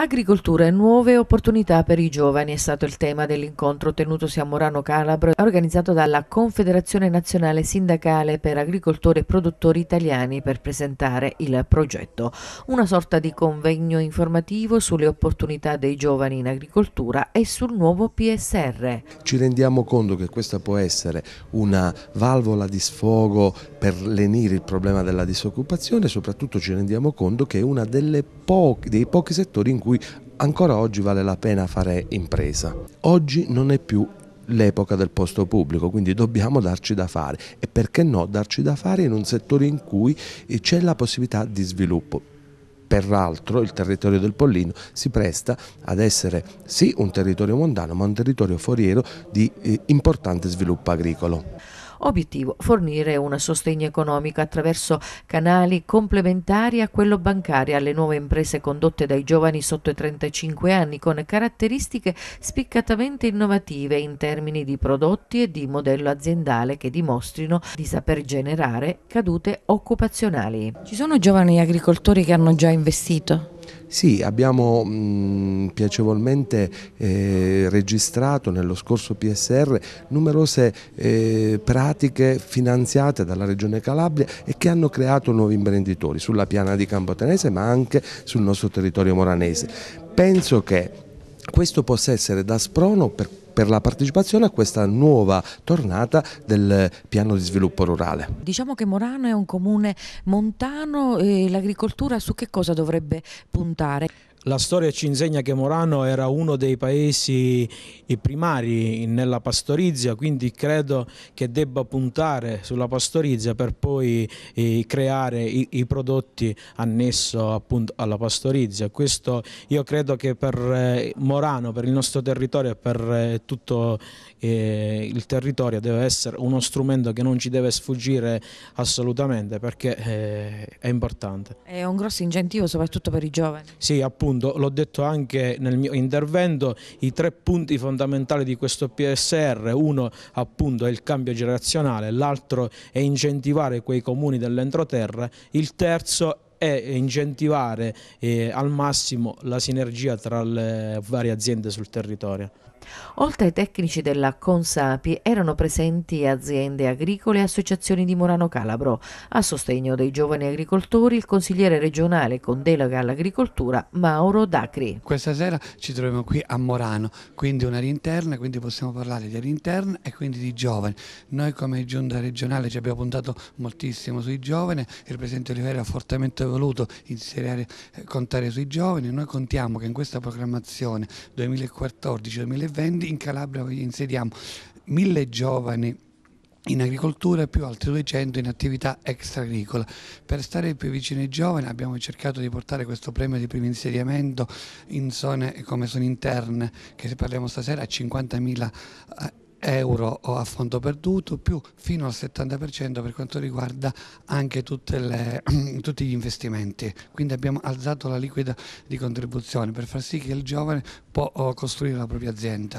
Agricoltura e nuove opportunità per i giovani è stato il tema dell'incontro tenutosi a Morano Calabro organizzato dalla Confederazione Nazionale Sindacale per Agricoltori e Produttori Italiani per presentare il progetto, una sorta di convegno informativo sulle opportunità dei giovani in agricoltura e sul nuovo PSR. Ci rendiamo conto che questa può essere una valvola di sfogo per lenire il problema della disoccupazione, e soprattutto ci rendiamo conto che è uno po dei pochi settori in cui cui ancora oggi vale la pena fare impresa. Oggi non è più l'epoca del posto pubblico, quindi dobbiamo darci da fare e perché no darci da fare in un settore in cui eh, c'è la possibilità di sviluppo. Peraltro il territorio del Pollino si presta ad essere sì un territorio mondano ma un territorio foriero di eh, importante sviluppo agricolo. Obiettivo fornire un sostegno economico attraverso canali complementari a quello bancario alle nuove imprese condotte dai giovani sotto i 35 anni con caratteristiche spiccatamente innovative in termini di prodotti e di modello aziendale che dimostrino di saper generare cadute occupazionali. Ci sono giovani agricoltori che hanno già investito? Sì, abbiamo mh, mm, piacevolmente eh, registrato nello scorso PSR numerose eh, pratiche finanziate dalla Regione Calabria e che hanno creato nuovi imprenditori sulla piana di Campotenese ma anche sul nostro territorio moranese. Penso che questo possa essere da sprono per per la partecipazione a questa nuova tornata del piano di sviluppo rurale. Diciamo che Morano è un comune montano e l'agricoltura su che cosa dovrebbe puntare? La storia ci insegna che Morano era uno dei paesi primari nella pastorizia, quindi credo che debba puntare sulla pastorizia per poi eh, creare i, prodotti annesso appunto alla pastorizia. Questo io credo che per eh, Morano, per il nostro territorio e per eh, tutto il territorio deve essere uno strumento che non ci deve sfuggire assolutamente perché è importante. È un grosso incentivo soprattutto per i giovani. Sì, appunto appunto, l'ho detto anche nel mio intervento, i tre punti fondamentali di questo PSR, uno appunto è il cambio generazionale, l'altro è incentivare quei comuni dell'entroterra, il terzo e incentivare eh, al massimo la sinergia tra le varie aziende sul territorio. Oltre ai tecnici della Consapi erano presenti aziende agricole e associazioni di Morano Calabro. A sostegno dei giovani agricoltori il consigliere regionale con delega all'agricoltura Mauro Dacri. Questa sera ci troviamo qui a Morano, quindi un'area interna, quindi possiamo parlare di area interna e quindi di giovani. Noi come giunta regionale ci abbiamo puntato moltissimo sui giovani, il Presidente Olivera ha fortemente voluto inserire, eh, contare sui giovani, noi contiamo che in questa programmazione 2014-2020 in Calabria inseriamo mille giovani in agricoltura più altri 200 in attività extra-agricola. Per stare più vicino ai giovani abbiamo cercato di portare questo premio di primo insediamento in zone come sono interne, che se parliamo stasera, a 50.000 euro eh, euro a fondo perduto, più fino al 70% per quanto riguarda anche le, tutti gli investimenti. Quindi abbiamo alzato la liquida di contribuzione per far sì che il giovane può oh, costruire la propria azienda.